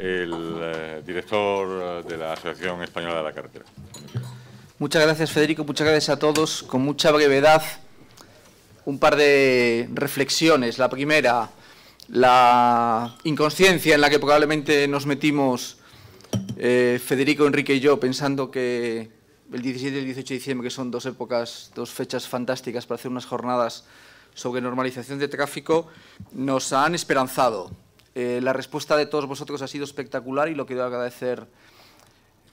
el eh, director eh, de la Asociación Española de la Carretera. Muchas gracias, Federico. Muchas gracias a todos. Con mucha brevedad, un par de reflexiones. La primera, la inconsciencia en la que probablemente nos metimos eh, Federico, Enrique y yo, pensando que el 17 y el 18 de diciembre, que son dos épocas, dos fechas fantásticas para hacer unas jornadas sobre normalización de tráfico, nos han esperanzado. Eh, la respuesta de todos vosotros ha sido espectacular y lo quiero agradecer.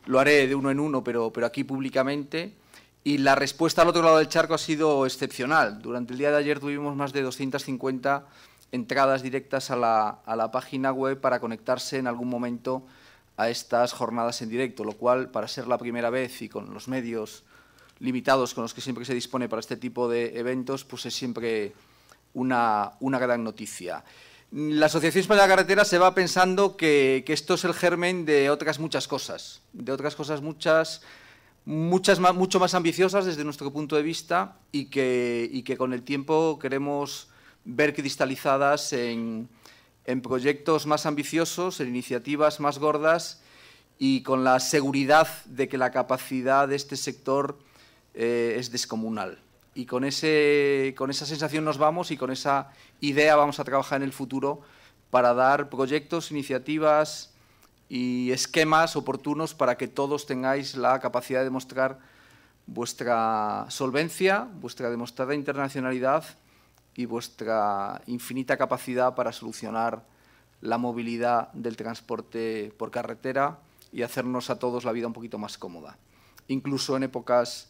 Lo haré de uno en uno, pero, pero aquí públicamente. Y la respuesta al otro lado del charco ha sido excepcional. Durante el día de ayer tuvimos más de 250 entradas directas a la, página web para conectarse en algún momento a estas jornadas en directo, lo cual, para ser la primera vez y con los medios limitados con los que siempre se dispone para este tipo de eventos, pues es siempre una, una gran noticia. La Asociación Española de Carretera se va pensando que, esto es el germen de otras muchas cosas, de otras cosas muchas, muchas mucho más ambiciosas desde nuestro punto de vista y que, con el tiempo queremos ver cristalizadas en, proyectos más ambiciosos, en iniciativas más gordas y con la seguridad de que la capacidad de este sector eh, es descomunal y con, ese, con esa sensación nos vamos y con esa idea vamos a trabajar en el futuro para dar proyectos, iniciativas y esquemas oportunos para que todos tengáis la capacidad de mostrar vuestra solvencia, vuestra demostrada internacionalidad y vuestra infinita capacidad para solucionar la movilidad del transporte por carretera y hacernos a todos la vida un poquito más cómoda, incluso en épocas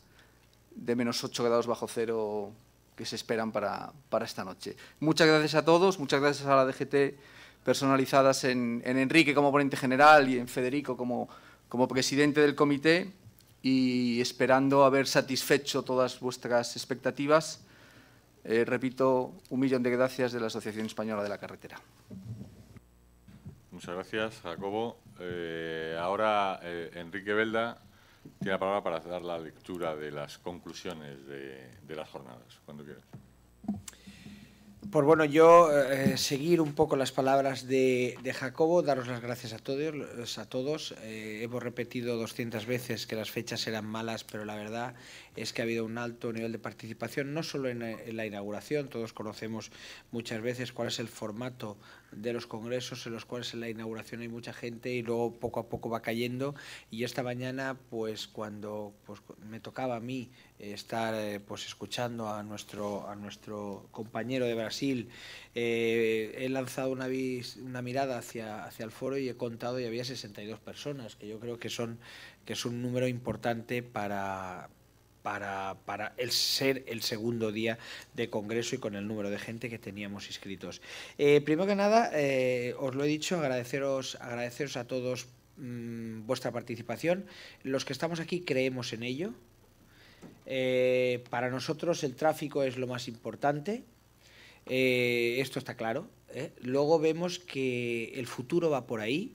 de menos 8 grados bajo cero que se esperan para, esta noche. Muchas gracias a todos, muchas gracias a la DGT personalizadas en, Enrique como ponente general y en Federico como, como presidente del comité y esperando haber satisfecho todas vuestras expectativas. Eh, repito, un millón de gracias de la Asociación Española de la Carretera. Muchas gracias, Jacobo. Eh, ahora, eh, Enrique Velda tiene la palabra para dar la lectura de las conclusiones de, las jornadas, cuando quieras. Pues bueno, yo eh, seguir un poco las palabras de, Jacobo, daros las gracias a todos. A todos. Eh, hemos repetido 200 veces que las fechas eran malas, pero la verdad es que ha habido un alto nivel de participación, no solo en, en la inauguración, todos conocemos muchas veces cuál es el formato de los congresos en los cuales en la inauguración hay mucha gente y luego poco a poco va cayendo y esta mañana pues cuando pues, me tocaba a mí estar eh, pues escuchando a nuestro a nuestro compañero de Brasil eh, he lanzado una, una mirada hacia hacia el foro y he contado y había 62 personas que yo creo que son que es un número importante para para, el ser el segundo día de Congreso y con el número de gente que teníamos inscritos. Eh, primero que nada, eh, os lo he dicho, agradeceros, agradeceros a todos mm, vuestra participación. Los que estamos aquí creemos en ello. Eh, para nosotros el tráfico es lo más importante. esto está claro. Luego vemos que el futuro va por ahí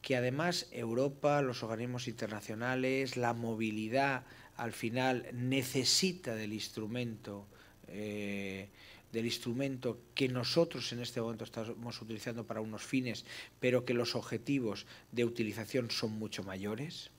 que además Europa, los organismos internacionales, la movilidad al final necesita del instrumento, eh, del instrumento que nosotros en este momento estamos utilizando para unos fines, pero que los objetivos de utilización son mucho mayores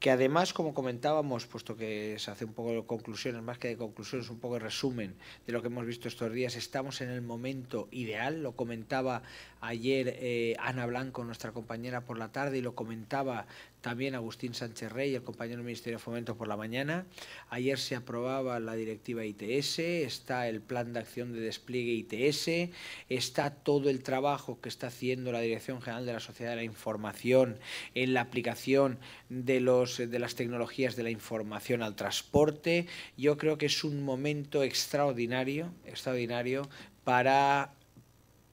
que además, como comentábamos, puesto que se hace un poco de conclusiones, más que de conclusiones, un poco de resumen de lo que hemos visto estos días, estamos en el momento ideal, lo comentaba ayer eh, Ana Blanco, nuestra compañera por la tarde, y lo comentaba también Agustín Sánchez Rey, el compañero del Ministerio de Fomento por la mañana. Ayer se aprobaba la directiva ITS, está el plan de acción de despliegue ITS, está todo el trabajo que está haciendo la Dirección General de la Sociedad de la Información en la aplicación de, los, de las tecnologías de la información al transporte. Yo creo que es un momento extraordinario, extraordinario para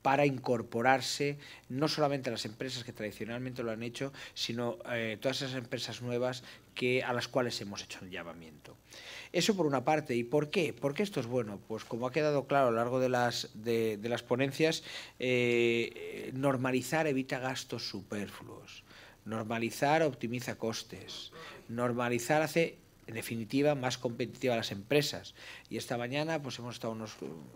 para incorporarse no solamente a las empresas que tradicionalmente lo han hecho, sino eh, todas esas empresas nuevas que, a las cuales hemos hecho un llamamiento. Eso por una parte. ¿Y por qué? Porque esto es bueno? Pues como ha quedado claro a lo largo de las, de, las ponencias, eh, normalizar evita gastos superfluos. Normalizar optimiza costes. Normalizar hace en definitiva, más competitiva a las empresas. Y esta mañana, pues hemos estado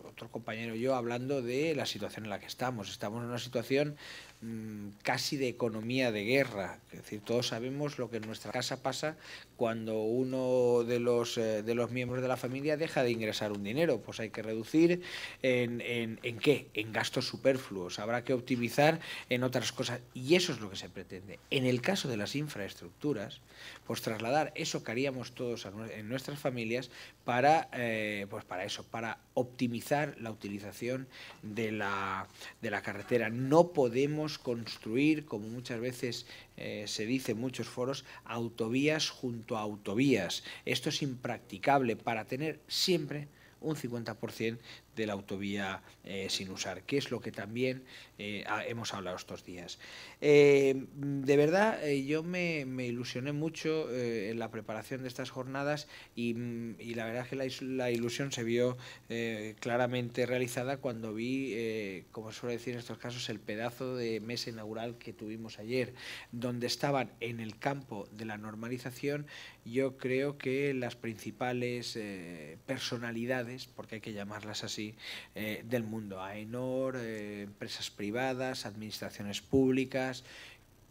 otro compañero y yo hablando de la situación en la que estamos. Estamos en una situación mm, casi de economía de guerra. Es decir, todos sabemos lo que en nuestra casa pasa cuando uno de los, eh, de los miembros de la familia deja de ingresar un dinero. Pues hay que reducir en, en qué? En gastos superfluos. Habrá que optimizar en otras cosas. Y eso es lo que se pretende. En el caso de las infraestructuras, pues trasladar eso que haríamos todos en nuestras familias para, eh, pues para eso, para optimizar la utilización de la, de la carretera. No podemos construir, como muchas veces eh, se dice en muchos foros, autovías junto a autovías. Esto es impracticable para tener siempre un 50% de la autovía eh, sin usar, que es lo que también eh, hemos hablado estos días. Eh, de verdad, yo me, ilusioné mucho en la preparación de estas jornadas y, la verdad es que la, ilusión se vio claramente realizada cuando vi, como suele decir en estos casos, el pedazo de mesa inaugural que tuvimos ayer, donde estaban en el campo de la normalización, yo creo que las principales personalidades, porque hay que llamarlas así, eh, del mundo. AENOR, eh, empresas privadas, administraciones públicas,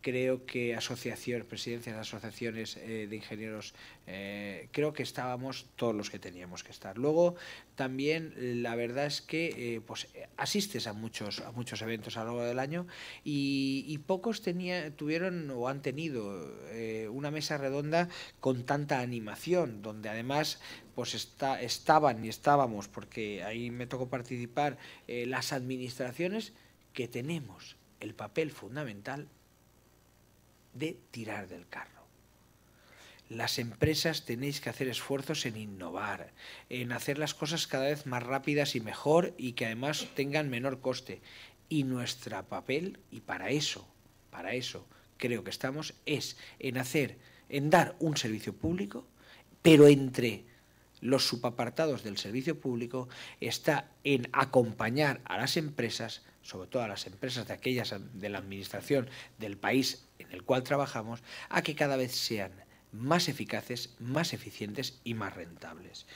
creo que asociaciones, presidencias eh, de asociaciones de ingenieros, eh, creo que estábamos todos los que teníamos que estar. Luego, también la verdad es que eh, pues, asistes a muchos, a muchos eventos a lo largo del año y, pocos tenía, tuvieron o han tenido una mesa redonda con tanta animación, donde además pues está, estaban y estábamos, porque ahí me tocó participar, las administraciones que tenemos el papel fundamental de tirar del carro. Las empresas tenéis que hacer esfuerzos en innovar, en hacer las cosas cada vez más rápidas y mejor y que además tengan menor coste. Y nuestro papel, y para eso, para eso creo que estamos, es en hacer, en dar un servicio público, pero entre los subapartados del servicio público está en acompañar a las empresas sobre todo a las empresas de aquellas de la administración del país en el cual trabajamos, a que cada vez sean más eficaces, más eficientes y más rentables.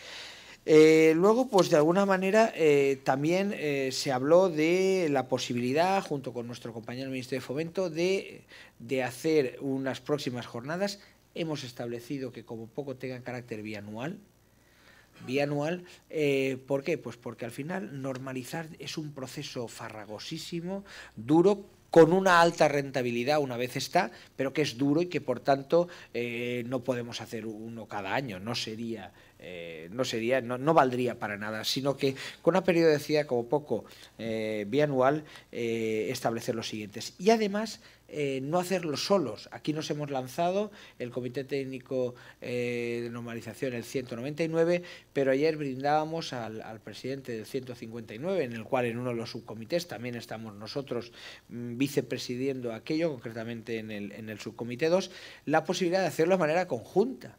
Eh, luego, pues de alguna manera eh, también eh, se habló de la posibilidad, junto con nuestro compañero ministro de Fomento, de, de hacer unas próximas jornadas. Hemos establecido que como poco tengan carácter bianual, bianual. Eh, ¿Por qué? Pues porque al final normalizar es un proceso farragosísimo, duro, con una alta rentabilidad una vez está, pero que es duro y que por tanto eh, no podemos hacer uno cada año, no sería, eh, no, sería no, valdría para nada, sino que con una periodicidad como poco eh, bianual establecer los siguientes. Y además eh, no hacerlo solos. Aquí nos hemos lanzado el Comité Técnico eh, de Normalización, el 199, pero ayer brindábamos al, presidente del 159, en el cual en uno de los subcomités también estamos nosotros mm, vicepresidiendo aquello, concretamente en el, en el subcomité 2, la posibilidad de hacerlo de manera conjunta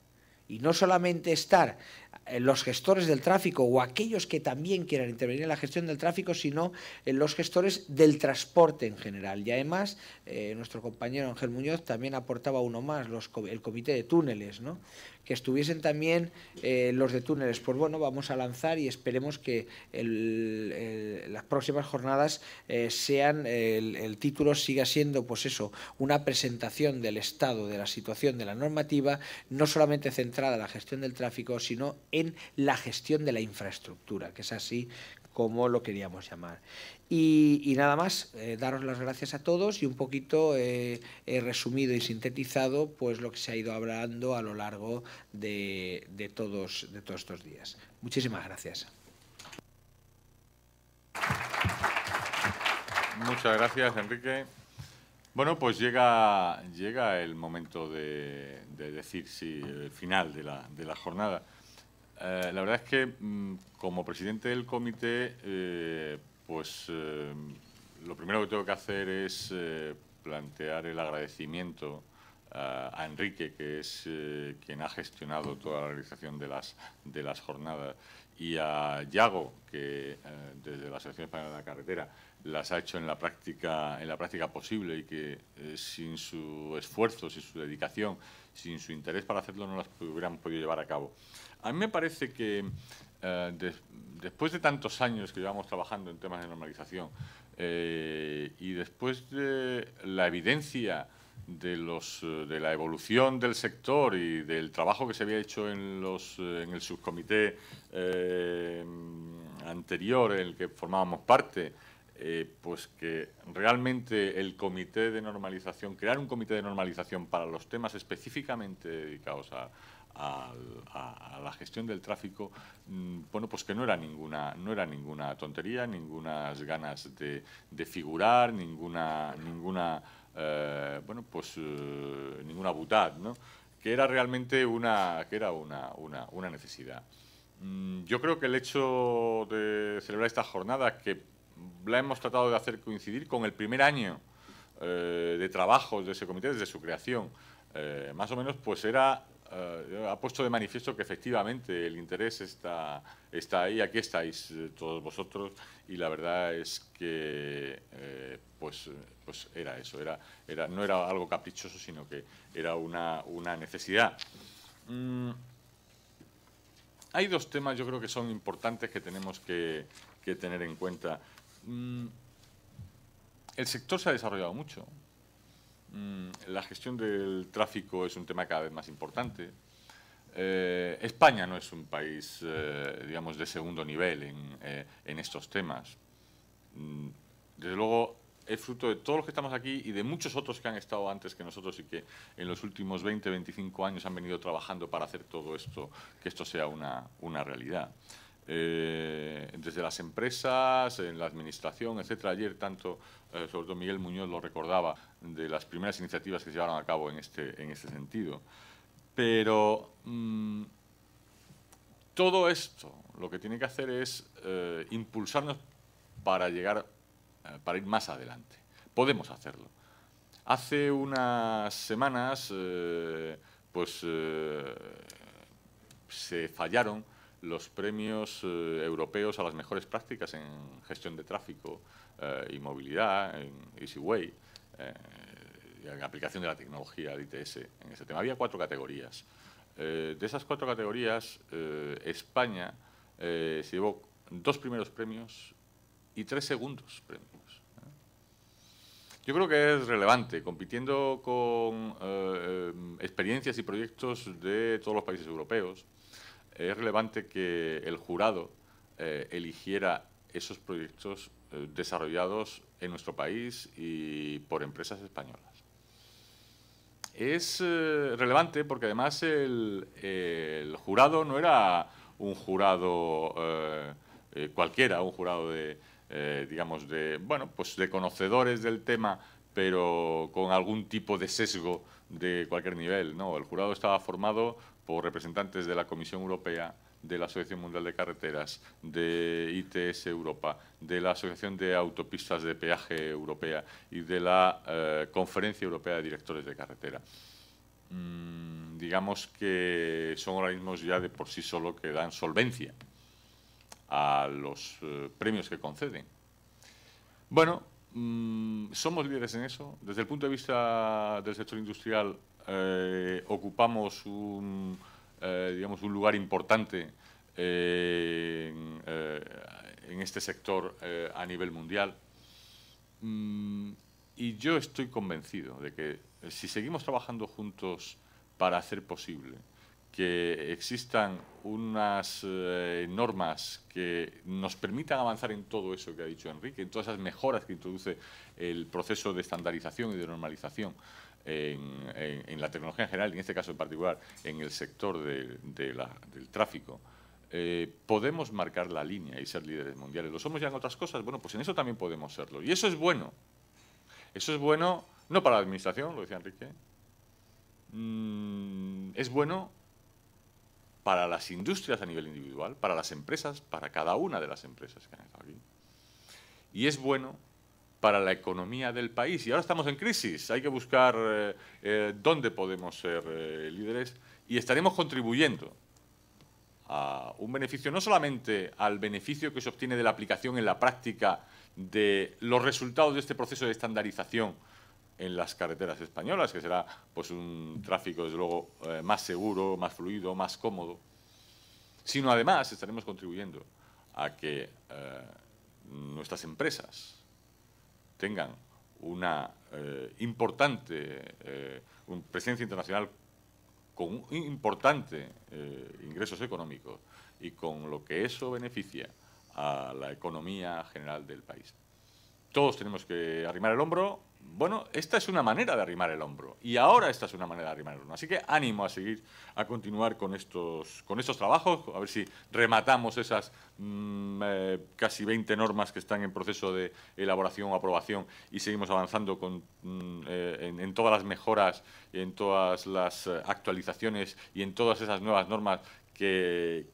y no solamente estar eh, los gestores del tráfico o aquellos que también quieran intervenir en la gestión del tráfico, sino en eh, los gestores del transporte en general. Y además, eh, nuestro compañero Ángel Muñoz también aportaba uno más, los, el comité de túneles, ¿no? que estuviesen también los de túneles. Pues bueno, vamos a lanzar y esperemos que las próximas jornadas sean, el, el, título siga siendo, pues eso, una presentación del estado, de la situación, de la normativa, no solamente centrada en la gestión del tráfico, sino en la gestión de la infraestructura, que es así como lo queríamos llamar. Y, nada más, eh, daros las gracias a todos y un poquito eh, he resumido y sintetizado pues lo que se ha ido hablando a lo largo de, todos, de todos estos días. Muchísimas gracias. Muchas gracias, Enrique. Bueno, pues llega, llega el momento de, decir si el final de la jornada. Eh, la verdad es que mm, como presidente del comité, eh, pues eh, lo primero que tengo que hacer es plantear el agradecimiento a, Enrique, que es quien ha gestionado toda la realización de las, de las jornadas y a Yago, que eh, desde la Asociación Española de la Carretera las ha hecho en la práctica, en la práctica posible y que eh, sin su esfuerzo, sin su dedicación, sin su interés para hacerlo no las hubieran podido llevar a cabo. A mí me parece que eh, después de tantos años que llevamos trabajando en temas de normalización y después de la evidencia de, los, eh, de la evolución del sector y del trabajo que se había hecho en, los, eh, en el subcomité eh, anterior en el que formábamos parte, pues que realmente el comité de normalización, crear un comité de normalización para los temas específicamente dedicados a, la gestión del tráfico, mm, bueno, pues que no era ninguna, no era ninguna tontería, ninguna ganas de, de figurar, ninguna, ninguna eh, bueno, pues eh, ninguna butad, ¿no? que era realmente una, que era una, necesidad. Mm, yo creo que el hecho de celebrar esta jornada, que la hemos tratado de hacer coincidir con el primer año eh, de trabajo de ese comité, desde su creación, más o menos, pues era eh, ha puesto de manifiesto que efectivamente el interés está, está ahí, aquí estáis eh, todos vosotros y la verdad es que eh, pues, pues era eso, era, era, no era algo caprichoso, sino que era una, una necesidad. Mm, hay dos temas yo creo que son importantes que tenemos que, tener en cuenta. Mm, el sector se ha desarrollado mucho, Mm, la gestión del tráfico es un tema cada vez más importante. Eh, España no es un país, eh, digamos, de segundo nivel en, eh, estos temas. Mm, desde luego, es fruto de todos los que estamos aquí y de muchos otros que han estado antes que nosotros y que en los últimos 20, 25 años han venido trabajando para hacer todo esto, que esto sea una realidad. Eh, desde las empresas, en la administración, etcétera. Ayer tanto, eh, sobre todo Miguel Muñoz lo recordaba, de las primeras iniciativas que se llevaron a cabo en este, este sentido. Pero mm, todo esto lo que tiene que hacer es eh, impulsarnos para llegar, para ir más adelante. Podemos hacerlo. Hace unas semanas, pues se fallaron los premios eh, europeos a las mejores prácticas en gestión de tráfico eh, y movilidad, en EasyWay, eh, en aplicación de la tecnología de ITS en ese tema. Había cuatro categorías. de esas cuatro categorías, España se llevó dos primeros premios y tres segundos premios. Yo creo que es relevante, compitiendo con em, experiencias y proyectos de todos los países europeos es relevante que el jurado eh, eligiera esos proyectos eh, desarrollados en nuestro país y por empresas españolas. Es eh, relevante porque además el, el, jurado no era un jurado cualquiera, un jurado de, digamos, de, bueno, pues de conocedores del tema, pero con algún tipo de sesgo de cualquier nivel. No, el jurado estaba formado por representantes de la Comisión Europea, de la Asociación Mundial de Carreteras, de ITS Europa, de la Asociación de Autopistas de Peaje Europea y de la eh, Conferencia Europea de Directores de Carretera. Mm, digamos que son organismos ya de por sí solo que dan solvencia a los eh, premios que conceden. Bueno, mm, somos líderes en eso. Desde el punto de vista del sector industrial, eh, ocupamos eh, un, lugar importante eh, en, este sector a nivel mundial. Mm, y yo estoy convencido de que si seguimos trabajando juntos para hacer posible que existan unas normas que nos permitan avanzar en todo eso que ha dicho Enrique, en todas esas mejoras que introduce el proceso de estandarización y de normalización en, la tecnología en general, y en este caso en particular en el sector del tráfico, eh, podemos marcar la línea y ser líderes mundiales. ¿Lo somos ya en otras cosas? Bueno, pues en eso también podemos serlo. Y eso es bueno. Eso es bueno, no para la administración, lo decía Enrique, mm, es bueno para las industrias a nivel individual, para las empresas, para cada una de las empresas que han estado aquí. Y es bueno para la economía del país. Y ahora estamos en crisis, hay que buscar eh, eh, dónde podemos ser eh, líderes y estaremos contribuyendo a un beneficio, no solamente al beneficio que se obtiene de la aplicación en la práctica de los resultados de este proceso de estandarización en las carreteras españolas, que será pues, un tráfico, desde luego, más seguro, más fluido, más cómodo, sino además estaremos contribuyendo a que nuestras empresas, tengan una eh, importante eh, presencia internacional con importantes eh, ingresos económicos y con lo que eso beneficia a la economía general del país. Todos tenemos que arrimar el hombro, bueno, esta es una manera de arrimar el hombro y ahora esta es una manera de arrimar el hombro. Así que ánimo a seguir, a continuar con estos, con estos trabajos, a ver si rematamos esas mm, eh, casi 20 normas que están en proceso de elaboración o aprobación y seguimos avanzando con, mm, eh, en, todas las mejoras, en todas las actualizaciones y en todas esas nuevas normas que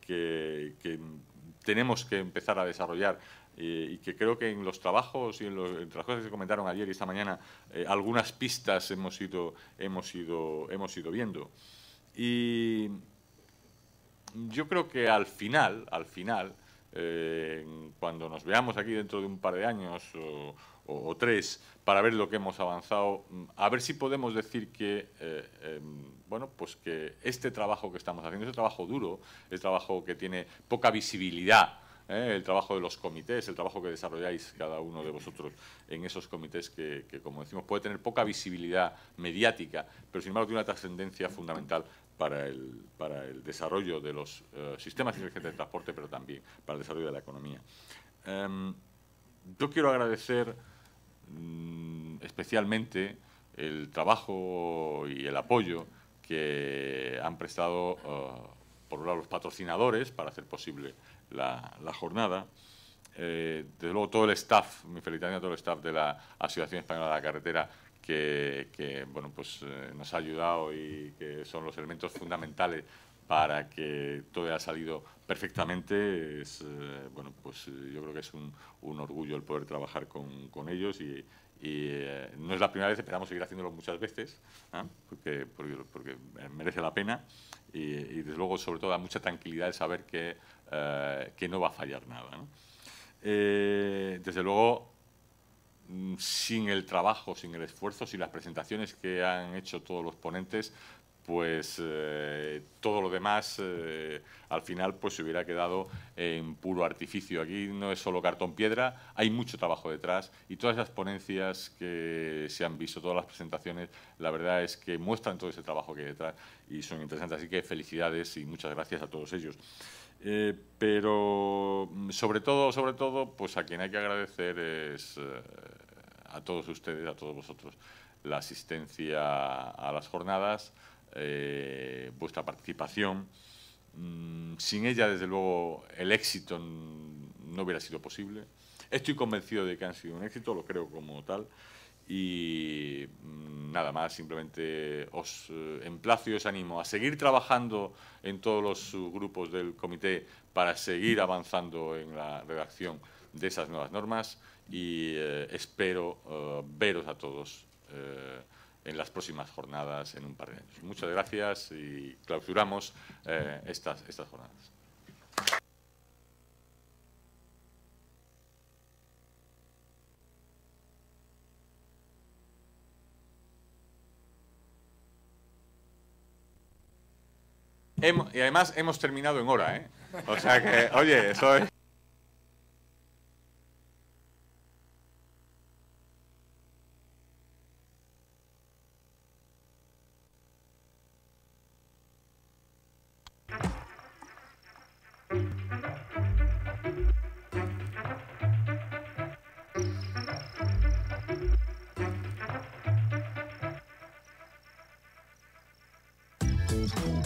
tenemos que empezar a desarrollar eh, y que creo que en los trabajos y en, los, las cosas que se comentaron ayer y esta mañana, eh, algunas pistas hemos ido, hemos, ido, hemos ido viendo. Y yo creo que al final, al final, eh, cuando nos veamos aquí dentro de un par de años o, tres, para ver lo que hemos avanzado, mm, a ver si podemos decir que, em, pues que este trabajo que estamos haciendo, un trabajo duro, es trabajo que tiene poca visibilidad ¿eh? el trabajo de los comités, el trabajo que desarrolláis cada uno de vosotros en esos comités que, como decimos, puede tener poca visibilidad mediática, pero sin embargo tiene una trascendencia fundamental para el, para el desarrollo de los eh, sistemas inteligentes de transporte, pero también para el desarrollo de la economía. Em, yo quiero agradecer mm, especialmente el trabajo y el apoyo que han prestado eh, por un lado, los patrocinadores para hacer posible la, jornada. Eh, desde luego, todo el staff, mi felicitación a todo el staff de la Asociación Española de la Carretera, que, bueno, pues, eh, nos ha ayudado y que son los elementos fundamentales para que todo haya salido perfectamente. Es, eh, bueno, pues yo creo que es un, orgullo el poder trabajar con, con ellos y, y eh, no es la primera vez, esperamos seguir haciéndolo muchas veces, ¿eh? porque, merece la pena. Y, desde luego, sobre todo, da mucha tranquilidad de saber eh, que, no va a fallar nada. desde luego, mm, sin el trabajo, sin el esfuerzo, sin las presentaciones que han hecho todos los ponentes, pues eh, todo lo demás eh, al final pues se hubiera quedado en puro artificio. Aquí no es solo cartón piedra, hay mucho trabajo detrás y todas las ponencias que se han visto, todas las presentaciones, la verdad es que muestran todo ese trabajo que hay detrás y son interesantes. Así que felicidades y muchas gracias a todos ellos. Eh, pero mm, sobre todo, sobre todo, pues a quien hay que agradecer es a todos ustedes, a todos vosotros, la asistencia a las jornadas eh, vuestra participación. Mm, sin ella, desde luego, el éxito no hubiera sido posible. Estoy convencido de que han sido un éxito, lo creo como tal. Y mm, nada más, simplemente os eh, emplazo y os animo a seguir trabajando en todos los grupos del comité para seguir avanzando en la redacción de esas nuevas normas y eh, espero veros a todos eh, en las próximas jornadas en un par de años. Muchas gracias y clausuramos eh, estas, estas jornadas. y además hemos terminado en hora, ¿eh? O sea que, oye, eso es...